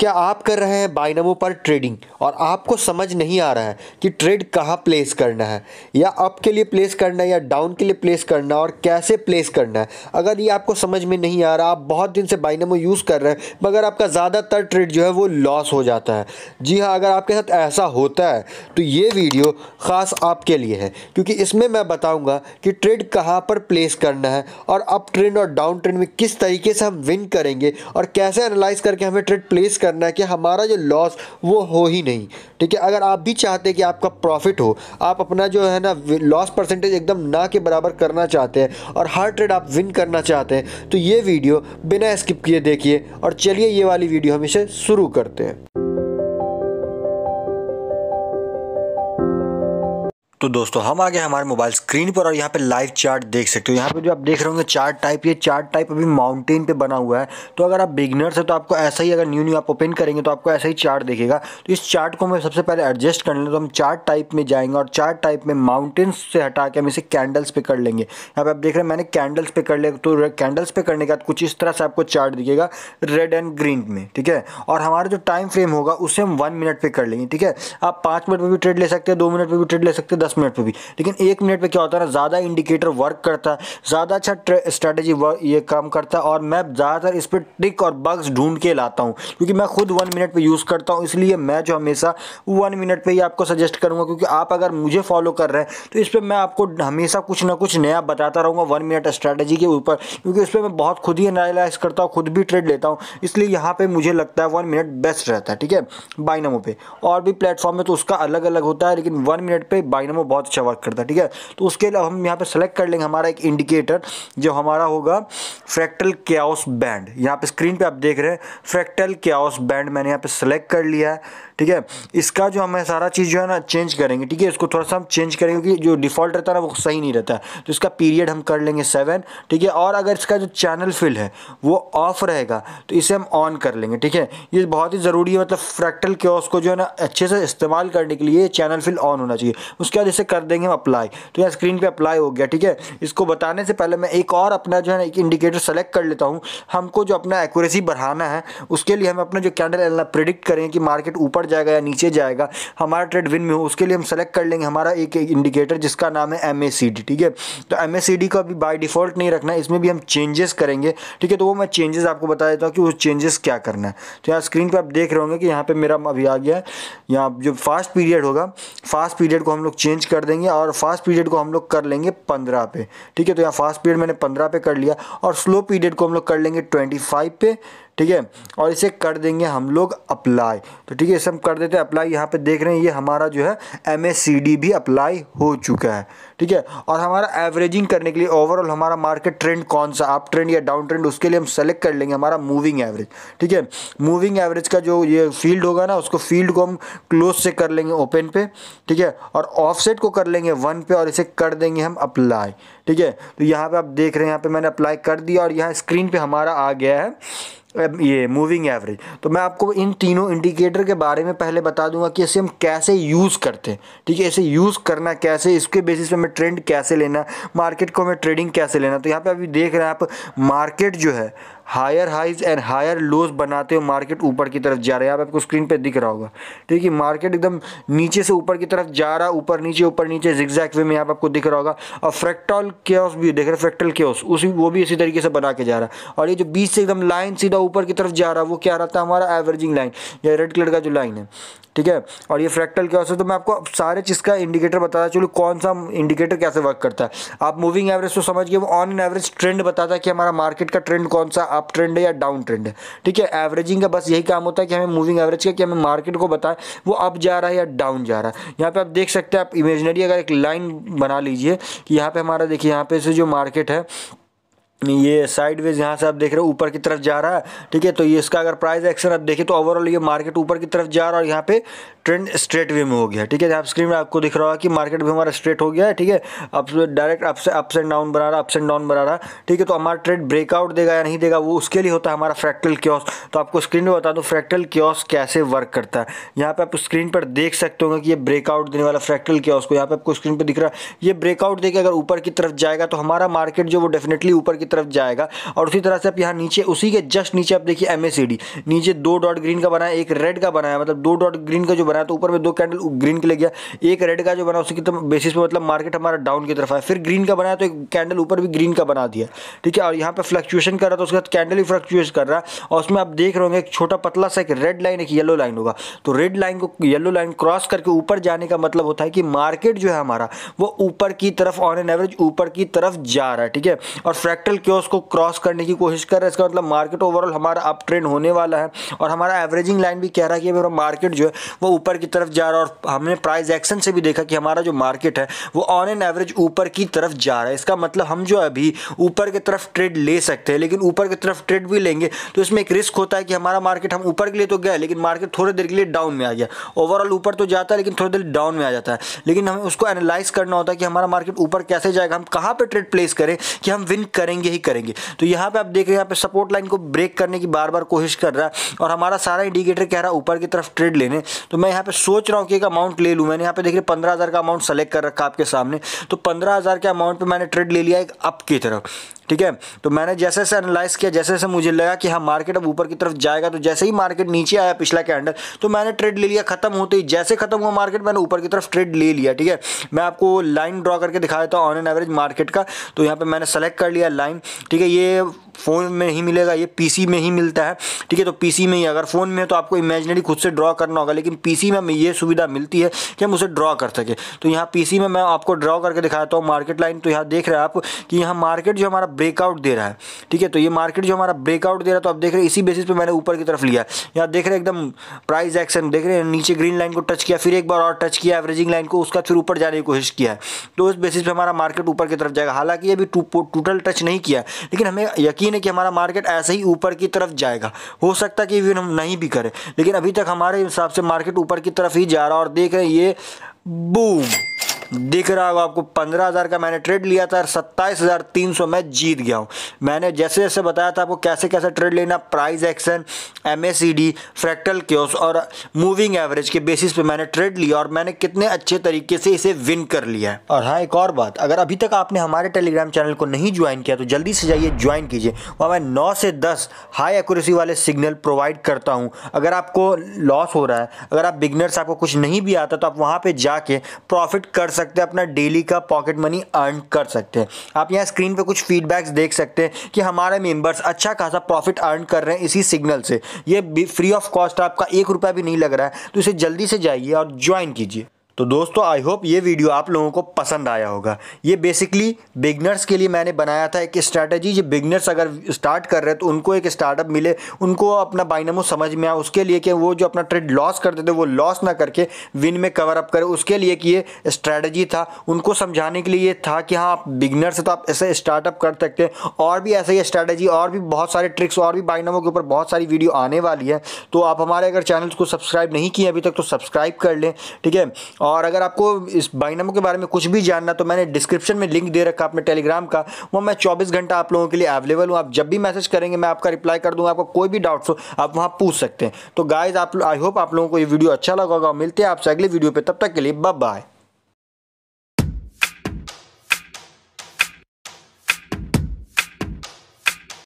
क्या आप कर रहे हैं बाइनमो पर ट्रेडिंग और आपको समझ नहीं आ रहा है कि ट्रेड कहाँ प्लेस करना है या अप के लिए प्लेस करना है या डाउन के लिए प्लेस करना है और कैसे प्लेस करना है अगर ये आपको समझ में नहीं आ रहा आप बहुत दिन से बाइनमो यूज़ कर रहे हैं मगर आपका ज़्यादातर ट्रेड जो है वो लॉस हो जाता है जी हाँ अगर आपके साथ ऐसा होता है तो ये वीडियो ख़ास आपके लिए है क्योंकि इसमें मैं बताऊँगा कि ट्रेड कहाँ पर प्लेस करना है और अप ट्रेंड और डाउन ट्रेंड में किस तरीके से हम विन करेंगे और कैसे एनालाइज करके हमें ट्रेड प्लेस कर करना है कि हमारा जो लॉस वो हो ही नहीं ठीक है अगर आप भी चाहते हैं कि आपका प्रॉफिट हो आप अपना जो है ना लॉस परसेंटेज एकदम ना के बराबर करना चाहते हैं और हर ट्रेड आप विन करना चाहते हैं तो ये वीडियो बिना स्किप किए देखिए और चलिए ये वाली वीडियो हम इसे शुरू करते हैं तो दोस्तों हम आगे हमारे मोबाइल स्क्रीन पर और यहाँ पे लाइव चार्ट देख सकते हो यहाँ पे जो आप देख रहे होंगे चार्ट टाइप ये चार्ट टाइप अभी माउंटेन पे बना हुआ है तो अगर आप बिगनर्स हैं तो आपको ऐसा ही अगर न्यू न्यू आप ओपन करेंगे तो आपको ऐसा ही चार्ट देखेगा तो इस चार्ट को हमें सबसे पहले एडजस्ट कर लें तो हम चार्ट टाइप में जाएंगे और चार्ट टाइप में माउंटेन्स से हटा के हम इसे कैंडल्स पे कर लेंगे यहाँ पे आप देख रहे हैं मैंने कैंडल्स पे कर ले तो कैंडल्स पे करने के बाद कुछ इस तरह से आपको चार्ट दिखेगा रेड एंड ग्रीन में ठीक है और हमारा जो टाइम फ्रेम होगा उसे हम वन मिनट पर कर लेंगे ठीक है आप पाँच मिनट में भी ट्रेड ले सकते हैं दो मिनट में भी ट्रेड ले सकते हैं दस मिनट पे भी लेकिन एक मिनट पे क्या होता है ना ज़्यादा इंडिकेटर वर्क करता है ज़्यादा अच्छा स्ट्रेटजी ये काम करता है और मैं ज़्यादातर इस पर ट्रिक और बग्स ढूंढ के लाता हूँ क्योंकि मैं खुद वन मिनट पर यूज़ करता हूँ इसलिए मैं जो हमेशा वन मिनट पर ही आपको सजेस्ट करूँगा क्योंकि आप अगर मुझे फॉलो कर रहे हैं तो इस पर मैं आपको हमेशा कुछ ना कुछ नया बताता रहूँगा वन मिनट स्ट्रैटेजी के ऊपर क्योंकि उस पर मैं बहुत खुद ही एनालाइज करता हूँ खुद भी ट्रेड लेता हूँ इसलिए यहाँ पर मुझे लगता है वन मिनट बेस्ट रहता है ठीक है बाइनमो पे और भी प्लेटफॉर्म में तो उसका अलग अलग होता है लेकिन वन मिनट पे बाइनमो में बहुत अच्छा वर्क करता है ठीक है तो उसके लिए हम यहाँ पर सेलेक्ट कर लेंगे हमारा एक इंडिकेटर जो हमारा होगा फ्रैक्टल क्याओस बैंड यहाँ पर स्क्रीन पर आप देख रहे हैं फ्रैक्टल क्याओस बैंड मैंने यहाँ पर सेलेक्ट कर लिया है ठीक है इसका जो हमें सारा चीज़ जो है ना चेंज करेंगे ठीक है इसको थोड़ा सा हम चेंज करेंगे क्योंकि जो डिफ़ॉल्ट रहता है ना वो सही नहीं रहता है तो इसका पीरियड हम कर लेंगे सेवन ठीक है और अगर इसका जो चैनल फिल है वो ऑफ रहेगा तो इसे हम ऑन कर लेंगे ठीक है ये बहुत ही ज़रूरी है मतलब फ्रैक्टल के को जो है ना अच्छे से इस्तेमाल करने के लिए चैनल फिल ऑन होना चाहिए उसके बाद इसे कर देंगे हम अप्लाई तो यहाँ स्क्रीन पर अप्लाई हो गया ठीक है इसको बताने से पहले मैं एक और अपना जो है ना एक इंडिकेटर सेलेक्ट कर लेता हूँ हमको जो अपना एक्यूरेसी बढ़ाना है उसके लिए हम अपना जो कैंडल प्रिडिक्ट करेंगे कि मार्केट ऊपर जाएगा या नीचे जाएगा हमारा ट्रेड विन में हो उसके लिए हम सेलेक्ट कर लेंगे हमारा एक, एक इंडिकेटर जिसका नाम है एम ठीक है तो एम को अभी बाई डिफ़ॉल्ट नहीं रखना है इसमें भी हम चेंजेस करेंगे ठीक है तो वो मैं चेंजेस आपको बता देता हूँ कि वो चेंजेस क्या करना है तो यहाँ स्क्रीन पर आप देख रहे होंगे कि यहाँ पर मेरा अभी आ गया है यहाँ जो फास्ट पीरियड होगा फास्ट पीरियड को हम लोग चेंज कर देंगे और फास्ट पीरियड को हम लोग कर लेंगे पंद्रह पे ठीक है तो यहाँ फास्ट पीरियड मैंने पंद्रह पे कर लिया और स्लो पीरियड को हम लोग कर लेंगे ट्वेंटी फाइव पे ठीक है और इसे कर देंगे हम लोग अप्लाई तो ठीक है इसे हम कर देते हैं अप्लाई यहाँ पे देख रहे हैं ये हमारा जो है एम भी अप्लाई हो चुका है ठीक है और हमारा एवरेजिंग करने के लिए ओवरऑल हमारा मार्केट ट्रेंड कौन सा अप ट्रेंड या डाउन ट्रेंड उसके लिए हम सेलेक्ट कर लेंगे हमारा मूविंग एवरेज ठीक है मूविंग एवरेज का जो ये फील्ड होगा ना उसको फील्ड को हम क्लोज से कर लेंगे ओपन पे ठीक है और ऑफसेट को कर लेंगे वन पे और इसे कर देंगे हम अप्लाई ठीक है तो यहाँ पे आप देख रहे हैं यहाँ पे मैंने अप्लाई कर दिया और यहाँ स्क्रीन पे हमारा आ गया है ये मूविंग एवरेज तो मैं आपको इन तीनों इंडिकेटर के बारे में पहले बता दूंगा कि इसे हम कैसे यूज़ करते हैं ठीक है इसे यूज़ करना कैसे इसके बेसिस पे हमें ट्रेंड कैसे लेना मार्केट को हमें ट्रेडिंग कैसे लेना तो यहाँ पे अभी देख रहे हैं आप मार्केट जो है higher highs and higher lows बनाते हुए मार्केट ऊपर की तरफ जा रहा है आप आपको स्क्रीन पे दिख रहा होगा ठीक है मार्केट एकदम नीचे से ऊपर की तरफ जा रहा ऊपर नीचे ऊपर नीचे जिक्जैक वे में आप आपको दिख रहा होगा और फ्रैक्टल केस भी देख रहे हैं फ्रैक्टल केस उसी वो भी इसी तरीके से बना के जा रहा है और ये जो बीच से एकदम लाइन सीधा ऊपर की तरफ जा रहा है वो क्या रहता है हमारा एवरेजिंग लाइन या रेड कलर का जो लाइन है ठीक है और ये फ्रैक्टल क्या है तो मैं आपको सारे चीज़ का इंडिकेटर बताता चलो कौन सा इंडिकेटर कैसे वर्क करता है आप मूविंग एवरेज तो समझ गए ऑन एन एवरेज ट्रेंड बताता है कि हमारा मार्केट का ट्रेंड कौन सा अप ट्रेंड है या डाउन ट्रेंड है ठीक है एवरेजिंग का बस यही काम होता है कि हमें मूविंग एवरेज का कि हमें मार्केट को बताए वो अप जा रहा है या डाउन जा रहा है यहाँ पे आप देख सकते हैं आप इमेजनरी अगर एक लाइन बना लीजिए कि यहाँ पे हमारा देखिए यहाँ पे से जो मार्केट है ये साइड वेज यहाँ से आप देख रहे हो ऊपर की तरफ जा रहा है ठीक है तो ये इसका अगर प्राइस एक्शन आप देखें तो ओवरऑल ये मार्केट ऊपर की तरफ जा रहा है और यहाँ पे ट्रेंड स्ट्रेट वे में हो गया ठीक है आप स्क्रीन में आपको दिख रहा होगा कि मार्केट भी हमारा स्ट्रेट हो गया है ठीक है अब डायरेक्ट से अप्स एंड डाउन बना रहा अप्स एंड डाउन बना रहा ठीक है तो हमारा ट्रेड ब्रेकआउट देगा या नहीं देगा वो उसके लिए होता है हमारा फ्रैक्टल क्योस तो आपको स्क्रीन में बता दो फ्रैक्टल क्योस कैसे वर्क करता है यहाँ पर आप स्क्रीन पर देख सकते होंगे कि ये ब्रेकआउट देने वाला फ्रैक्टल क्योस को यहाँ पर आपको स्क्रीन पर दिख रहा है ये ब्रेकआउट देकर अगर ऊपर की तरफ जाएगा तो हमारा मार्केट जो वो डेफिनेटली ऊपर की तरफ जाएगा और उसी तरह से आप यहाँ नीचे उसी के जस्ट नीचे आप देखिए एम नीचे दो डॉट ग्रीन का बनाया एक रेड का बनाया मतलब दो डॉट ग्रीन का जो बनाया तो ऊपर में दो कैंडल ग्रीन के लिए गया एक रेड का जो बना उसकी तो बेसिस पे मतलब मार्केट हमारा डाउन की तरफ आया फिर ग्रीन का बनाया तो एक कैंडल ऊपर भी ग्रीन का बना दिया ठीक है और यहाँ पर फ्लक्चुएशन कर रहा था उसके बाद कैंडल भी फ्लक्चुएट कर रहा है और उसमें आप देख रहे होंगे एक छोटा पतला सा एक रेड लाइन एक येलो लाइन होगा तो रेड लाइन को येलो लाइन क्रॉस करके ऊपर जाने का मतलब होता है कि मार्केट जो है हमारा वो ऊपर की तरफ ऑन एन एवरेज ऊपर की तरफ जा रहा है ठीक है और फ्रैक्टल क्योस उसको क्रॉस करने की कोशिश कर रहा है इसका मतलब मार्केट ओवरऑल हमारा अप ट्रेंड होने वाला है और हमारा एवरेजिंग लाइन भी कह रहा है कि मार्केट जो है वो ऊपर की तरफ जा रहा है और हमने प्राइस एक्शन से भी देखा कि हमारा जो मार्केट है वो ऑन एन एवरेज ऊपर की तरफ जा रहा है इसका मतलब हम जो अभी ऊपर की तरफ ट्रेड ले सकते हैं लेकिन ऊपर की तरफ ट्रेड भी लेंगे तो इसमें एक रिस्क होता है कि हमारा मार्केट हम ऊपर के लिए तो गए लेकिन मार्केट थोड़ी देर के लिए डाउन में आ गया ओवरऑल ऊपर तो जाता है लेकिन थोड़ी देर डाउन में आ जाता है लेकिन हमें उसको एनालाइज करना होता है कि हमारा मार्केट ऊपर कैसे जाएगा हम कहाँ पर ट्रेड प्लेस करें कि हम विन करेंगे ही करेंगे तो यहाँ पर आप देख रहे हैं यहाँ पर सपोर्ट लाइन को ब्रेक करने की बार बार कोशिश कर रहा है और हमारा सारा इंडिकेटर कह रहा है ऊपर की तरफ ट्रेड लेने तो मैं मैं यहाँ पे सोच रहा हूँ कि एक अमाउंट ले लूँ मैंने यहाँ पे देख रहे पंद्रह हज़ार का अमाउंट सेलेक्ट कर रखा आपके सामने तो पंद्रह हज़ार के अमाउंट पे मैंने ट्रेड ले लिया एक अप की तरफ ठीक है तो मैंने जैसे जैसे एनालाइज किया जैसे जैसे मुझे लगा कि हाँ मार्केट अब ऊपर की तरफ जाएगा तो जैसे ही मार्केट नीचे आया पिछला कैंडल तो मैंने ट्रेड ले लिया खत्म होते ही जैसे खत्म हुआ मार्केट मैंने ऊपर की तरफ ट्रेड ले लिया ठीक है मैं आपको लाइन ड्रॉ करके दिखा देता हूँ ऑन एन एवरेज मार्केट का तो यहाँ पर मैंने सेलेक्ट कर लिया लाइन ठीक है ये फ़ोन में ही मिलेगा ये पीसी में ही मिलता है ठीक है तो पीसी में ही अगर फ़ोन में तो आपको इमेजनरी खुद से ड्रॉ करना होगा लेकिन पीसी में हमें ये सुविधा मिलती है कि हम उसे ड्रॉ कर सकें तो यहाँ पीसी में मैं आपको ड्रॉ करके दिखाता हूँ मार्केट लाइन तो यहाँ देख रहे हैं आप कि यहाँ मार्केट जो हमारा ब्रेकआउट दे रहा है ठीक है तो ये मार्केट जो हमारा ब्रेकआउट दे रहा है तो आप देख रहे इसी बेसिस पर मैंने ऊपर की तरफ लिया यहाँ देख रहे एकदम प्राइस एक्शन देख रहे हैं नीचे ग्रीन लाइन को टच किया फिर एक बार और टच किया एवरेजिंग लाइन को उसका फिर ऊपर जाने की कोशिश किया है तो उस बेसिस पर हमारा मार्केट ऊपर की तरफ जाएगा हालांकि अभी टोटल टच नहीं किया लेकिन हमें यकीन यकीन है कि हमारा मार्केट ऐसे ही ऊपर की तरफ जाएगा हो सकता है कि इवन हम नहीं भी करें लेकिन अभी तक हमारे हिसाब से मार्केट ऊपर की तरफ ही जा रहा है और देख रहे हैं ये बूम दिख रहा होगा आपको पंद्रह हज़ार का मैंने ट्रेड लिया था और सत्ताईस हज़ार तीन सौ मैं जीत गया हूँ मैंने जैसे जैसे बताया था आपको कैसे कैसे ट्रेड लेना price action M S C D fractal chaos और मूविंग एवरेज के बेसिस पे मैंने ट्रेड लिया और मैंने कितने अच्छे तरीके से इसे विन कर लिया है और हाँ एक और बात अगर अभी तक आपने हमारे टेलीग्राम चैनल को नहीं ज्वाइन किया तो जल्दी से जाइए ज्वाइन कीजिए वहाँ मैं नौ से दस हाई एक्यूरेसी वाले सिग्नल प्रोवाइड करता हूँ अगर आपको लॉस हो रहा है अगर आप बिगनर्स आपको कुछ नहीं भी आता तो आप वहाँ पर जाके प्रॉफिट कर सकते हैं अपना डेली का पॉकेट मनी अर्न कर सकते हैं आप यहाँ स्क्रीन पर कुछ फीडबैक्स देख सकते हैं कि हमारे मेम्बर्स अच्छा खासा प्रॉफिट अर्न कर रहे हैं इसी सिग्नल से ये फ्री ऑफ कॉस्ट आपका एक रुपया भी नहीं लग रहा है तो इसे जल्दी से जाइए और ज्वाइन कीजिए तो दोस्तों आई होप ये वीडियो आप लोगों को पसंद आया होगा ये बेसिकली बिगनर्स के लिए मैंने बनाया था एक स्ट्रैटेजी जो बिगनर्स अगर स्टार्ट कर रहे हैं तो उनको एक स्टार्टअप मिले उनको अपना बाइनमो समझ में आए उसके लिए कि वो जो अपना ट्रेड लॉस करते थे वो लॉस ना करके विन में कवर अप करें उसके लिए कि ये स्ट्रैटेजी था उनको समझाने के लिए ये था कि हाँ आप बिगनर्स तो आप ऐसे स्टार्टअप कर सकते हैं और भी ऐसे ही स्ट्रैटेजी और भी बहुत सारे ट्रिक्स और भी बाइनमो के ऊपर बहुत सारी वीडियो आने वाली है तो आप हमारे अगर चैनल को सब्सक्राइब नहीं किए अभी तक तो सब्सक्राइब कर लें ठीक है और और अगर आपको इस बाइनमो के बारे में कुछ भी जानना तो मैंने डिस्क्रिप्शन में लिंक दे रखा अपने टेलीग्राम का वो मैं चौबीस घंटा आप लोगों के लिए अवेलेबल हूँ आप जब भी मैसेज करेंगे मैं आपका रिप्लाई कर दूँगा आपका कोई भी डाउट्स हो आप वहाँ पूछ सकते हैं तो गाइज आप आई होप आप लोगों को ये वीडियो अच्छा लगा होगा मिलते हैं आपसे अगले वीडियो पर तब तक के लिए बाय